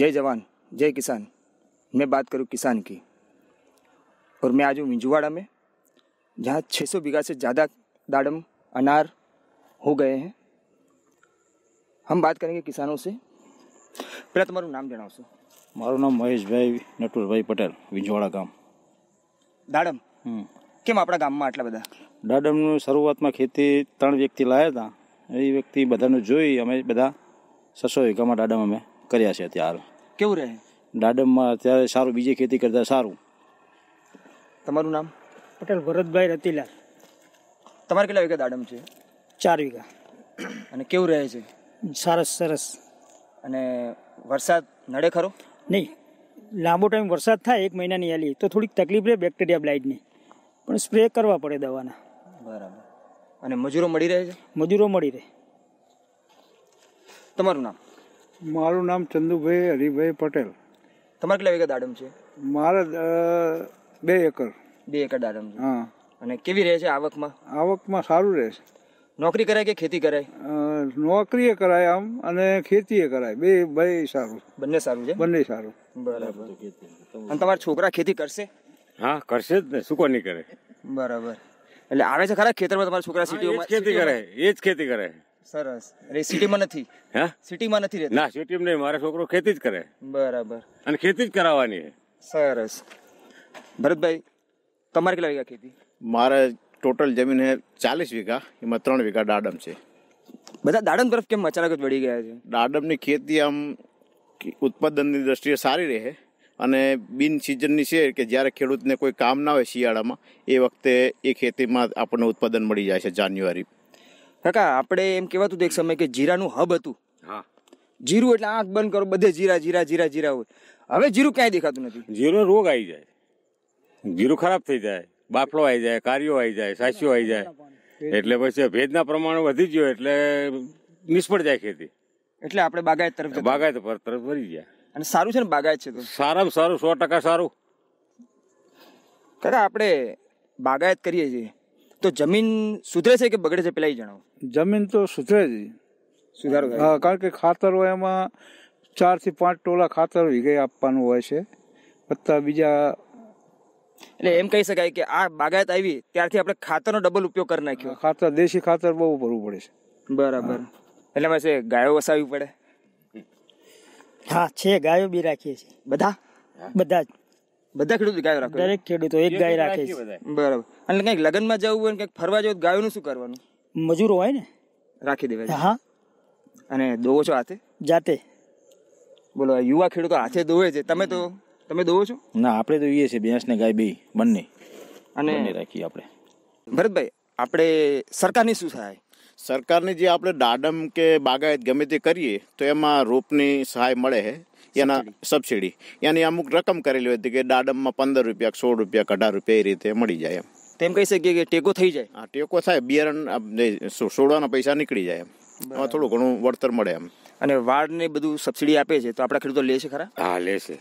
जय जवान जय किसान मैं बात करूं किसान की और मैं आज हूँ मिंजुवाड़ा में जहाँ 600 बीघा से ज़्यादा दाड़म अनार हो गए हैं हम बात करेंगे किसानों से पहले तुम्हारा नाम जनाओ सर मारू नाम महेश भाई नटवर भाई पटेल विंजवाड़ा गाम दाड़म हम्म। केम अपना गाम में आटला बदा दाड़म शुरुआत में खेती तरह व्यक्ति लाया था ये व्यक्ति बदा ने जो अमे बदा सौ एक दाड़म अमे कर अत्यार કેવું રહે દાડમમાં અત્યારે સારું બીજી ખેતી કરતાં સારું તમારું નામ પટેલ ભરતભાઈ રતિલાલ તમારે કેટલા વીઘા દાડમ છે ચાર વીઘા અને કેવું રહે છે સરસ સરસ અને વરસાદ નડે ખરો નહીં લાંબો ટાઈમ વરસાદ થાય એક મહિનાની આલી તો થોડીક તકલીફ રહે બેક્ટેરિયા બ્લાઇટની પણ સ્પ્રે કરવા પડે દવાના બરાબર અને મજૂરો મળી રહે છે મજૂરો મળી રહે તમારું નામ મારું નામ ચંદુભાઈ હરિભાઈ પટેલ તમારે કેટલા વીઘા દાડમ છે મારે બે એકર બે એકર દાડમ હા અને કેવી રહે છે આવકમાં આવકમાં સારું રહે છે નોકરી કરાય કે ખેતી કરાય નોકરીએ કરાય આમ અને ખેતીએ કરાય બે ભાઈ સારું બંને સારું છે બંને સારું બરાબર અને તમારા છોકરા ખેતી કરશે હા કરશે જ ને શું કોણ નહીં કરે બરાબર એટલે આવે છે ખરા ખેતરમાં તમારા છોકરા સિટીઓમાં ખેતી કરે એ જ ખેતી કરે સરસ એટલે સિટીમાં નથી હા સિટીમાં નથી રહેતા ના સિટીમાં નહીં મારો છોકરો ખેતી જ કરે બરાબર અને ખેતી જ કરાવવાની સરસ ભરતભાઈ તમારે કેટલા વીઘા ખેતી મારે ટોટલ જમીન હે ચાલીસ વીઘા એમાં ત્રણ વીઘા દાડમ છે બધા દાડમ તરફ કેમ અચાનક જ વળી ગયા છે દાડમની ખેતી આમ ઉત્પાદનની દ્રષ્ટિએ સારી રહે અને બિન સિઝનની છે કે જ્યારે ખેડૂતને કોઈ કામ ના હોય શિયાળામાં એ વખતે એ ખેતીમાં આપણને ઉત્પાદન મળી જાય છે જાન્યુઆરી કાકા આપણે એમ કહેવાતું એક સમય કે જીરાનું હબ હતું હા જીરું એટલે આંખ બંધ કરો બધે જીરા જીરા જીરા જીરા હોય હવે જીરું ક્યાંય દેખાતું નથી જીરો રોગ આવી જાય જીરું ખરાબ થઈ જાય બાફલો આવી જાય કાર્યો આવી જાય સાસિયો આવી જાય એટલે પછી ભેજના પ્રમાણ વધી ગયો એટલે નિષ્ફળ જાય ખેતી એટલે આપણે બાગાયત તરફ બાગાયત પર તરફ વળી જાય અને સારું છે ને બાગાયત છે તો સારામાં સારું સો ટકા સારું કાકા આપણે બાગાયત કરીએ છીએ તો જમીન સુધરે છે કે બગડે છે પેલા એ જણાવો જમીન તો સુધરે જ સુધારો હા કારણ કે ખાતર હોય એમાં ચારથી પાંચ ટોલા ખાતર વીઘે આપવાનું હોય છે વત્તા બીજા એટલે એમ કહી શકાય કે આ બાગાયત આવી ત્યારથી આપણે ખાતરનો ડબલ ઉપયોગ કરી નાખ્યો ખાતર દેશી ખાતર બહુ ભરવું પડે છે બરાબર એટલે મારે ગાયો વસાવી પડે હા છે ગાયો બી રાખીએ છીએ બધા બધા જ બધા ખેડૂત ગાયો રાખે દરેક ખેડૂતો એક ગાય રાખે છે બરાબર અને કંઈક લગ્નમાં જવું હોય ને કંઈક ફરવા જવું ગાયોનું શું કરવાનું મજૂરો હોય ને રાખી દેવા હા અને દોવો છો હાથે જાતે બોલો યુવા ખેડૂતો હાથે દોવે છે તમે તો તમે દોવો છો ના આપણે તો ઈએ છે ભેંસ ને ગાય બે બંને અને રાખીએ આપણે ભરતભાઈ આપણે સરકારની શું સહાય સરકારની જે આપણે દાડમ કે બાગાયત ગમે તે કરીએ તો એમાં રોપની સહાય મળે છે એના સબસિડી એની અમુક રકમ કરેલી હતી કે દાડમમાં પંદર રૂપિયા સોળ રૂપિયા અઢાર રૂપિયા એ રીતે મળી જાય એમ તેમ કહી શકીએ કે ટેકો થઈ જાય હા ટેકો થાય બિયારણ સોડવાના પૈસા નીકળી જાય એમ થોડું ઘણું વળતર મળે એમ અને વાડને બધું સબસિડી આપે છે તો આપણા ખેડૂતો લે છે ખરા હા લે છે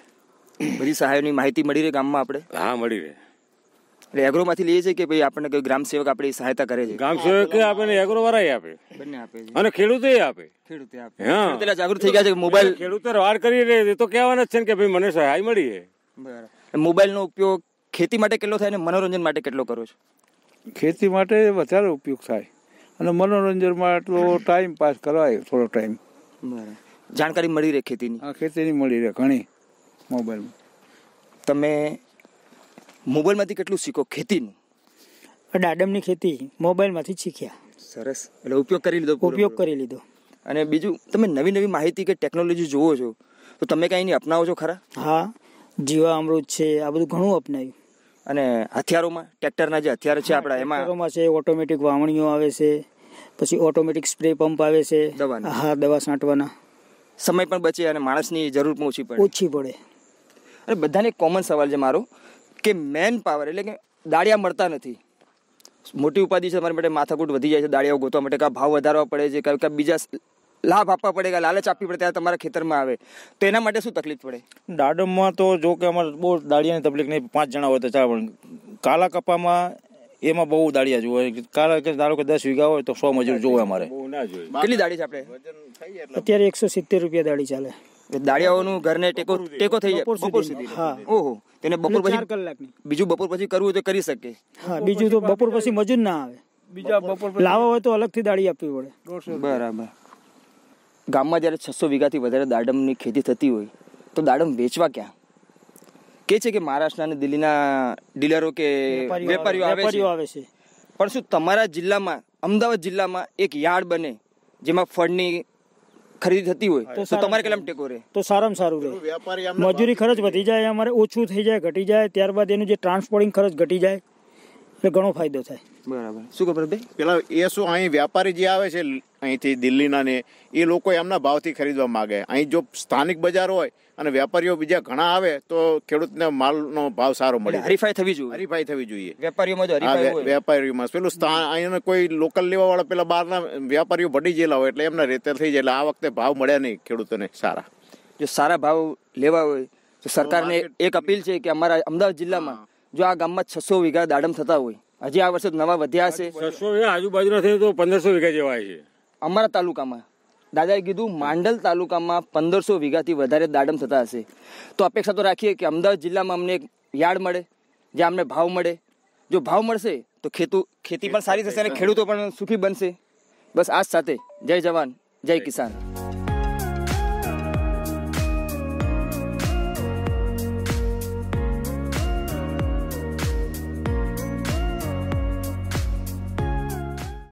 બધી સહાયોની માહિતી મળી રહે ગામમાં આપણે હા મળી રહે એટલે એગ્રોમાંથી લઈએ છીએ કે ભાઈ આપણને કોઈ ગ્રામ સેવક આપણી સહાયતા કરે છે ગ્રામ સેવક આપણને એગ્રો વાળા આપે બંને આપે છે અને ખેડૂતે આપે ખેડૂતે આપે હા પેલા જાગૃત થઈ ગયા છે મોબાઈલ ખેડૂતે વાર કરી રહે તો કહેવાના જ છે કે ભાઈ મને સહાય મળી છે બરાબર મોબાઈલનો ઉપયોગ ખેતી માટે કેટલો થાય અને મનોરંજન માટે કેટલો કરો છો ખેતી માટે વધારે ઉપયોગ થાય અને મનોરંજનમાં એટલો ટાઈમ પાસ કરાય થોડો ટાઈમ જાણકારી મળી રહે ખેતીની હા ખેતીની મળી રહે ઘણી મોબાઈલમાં તમે મોબાઈલમાંથી કેટલું શીખો ખેતીનું દાડમની ખેતી મોબાઈલમાંથી શીખ્યા સરસ એટલે ઉપયોગ કરી લીધો ઉપયોગ કરી લીધો અને બીજું તમે નવી નવી માહિતી કે ટેકનોલોજી જુઓ છો તો તમે કાંઈ નહીં અપનાવો છો ખરા હા જીવા અમૃત છે આ બધું ઘણું અપનાવ્યું અને હથિયારોમાં ટ્રેક્ટરના જે હથિયારો છે આપણા એમાં હથિયારોમાં છે ઓટોમેટિક વાવણીઓ આવે છે પછી ઓટોમેટિક સ્પ્રે પંપ આવે છે દવા હા દવા છાંટવાના સમય પણ બચે અને માણસની જરૂર પણ ઓછી પડે ઓછી પડે અને બધાને કોમન સવાલ છે મારો કે મેન પાવર એટલે કે દાળિયા મળતા નથી મોટી ઉપાધિ છે તમારી માટે માથાકૂટ વધી જાય છે દાળિયાઓ ગોતવા માટે કાં ભાવ વધારવા પડે છે કાં બીજા લાભ આપવા પડે કે લાલચ આપવી પડે ત્યારે તમારા ખેતરમાં આવે તો એના માટે શું તકલીફ પડે દાડમમાં તો જો કે અમારે બહુ દાળિયાની તકલીફ નહીં પાંચ જણા હોય તો ચાલે પણ કાલા કપામાં એમાં બહુ દાળિયા જોવે કાલા કે ધારો કે દસ વીઘા હોય તો સો મજૂર જોવે અમારે કેટલી દાળી છે આપણે અત્યારે એકસો સિત્તેર રૂપિયા દાળી ચાલે દાળિયાઓનું ઘરને ટેકો ટેકો થઈ જાય બપોર સુધી હા ઓહો તેને બપોર પછી કલાકની બીજું બપોર પછી કરવું તો કરી શકે હા બીજું તો બપોર પછી મજૂર ના આવે બીજા બપોર લાવો હોય તો અલગથી દાળી આપવી પડે બરાબર ગામમાં જ્યારે છસો વીઘાથી વધારે દાડમની ખેતી થતી હોય તો દાડમ વેચવા ક્યાં કે છે કે મહારાષ્ટ્ર અને દિલ્હીના ડીલરો કે વેપારીઓ આવે છે પણ શું તમારા જિલ્લામાં અમદાવાદ જિલ્લામાં એક યાર્ડ બને જેમાં ફળની ખરીદી થતી હોય તો તમારે કેટલા ટેકો રહે તો સારામાં સારું રહે મજૂરી ખર્ચ વધી જાય અમારે ઓછું થઈ જાય ઘટી જાય ત્યારબાદ એનું જે ટ્રાન્સપોર્ટિંગ ખર્ચ ઘટી જાય એટલે ઘણો ફાયદો થાય બરાબર શું ખબર ભાઈ પેલા એ શું અહીં વ્યાપારી જે આવે છે અહીંથી દિલ્હીના ને એ લોકો એમના ભાવથી ખરીદવા માંગે અહીં જો સ્થાનિક બજાર હોય અને વેપારીઓ બીજા ઘણા આવે તો ખેડૂતને માલનો ભાવ સારો મળે હરીફાઈ થવી જોઈએ હરીફાઈ થવી જોઈએ વેપારીઓમાં વેપારીમાં પેલું સ્થાન અહીંયા કોઈ લોકલ લેવાવાળા પેલા બહારના વેપારીઓ ભટી ગયેલા હોય એટલે એમના રેતર થઈ જાય એટલે આ વખતે ભાવ મળ્યા નહીં ખેડૂતોને સારા જો સારા ભાવ લેવા હોય તો સરકારને એક અપીલ છે કે અમારા અમદાવાદ જિલ્લામાં જો આ ગામમાં છસો વીઘા દાડમ થતા હોય હજી આ વર્ષે નવા વધ્યા હશે છસો આજુબાજુના તો પંદરસો વીઘા જેવા છે અમારા તાલુકામાં દાદાએ કીધું માંડલ તાલુકામાં પંદરસો વીઘાથી વધારે દાડમ થતા હશે તો અપેક્ષા તો રાખીએ કે અમદાવાદ જિલ્લામાં અમને એક યાર્ડ મળે જ્યાં અમને ભાવ મળે જો ભાવ મળશે તો ખેતુ ખેતી પણ સારી થશે અને ખેડૂતો પણ સુખી બનશે બસ આજ સાથે જય જવાન જય કિસાન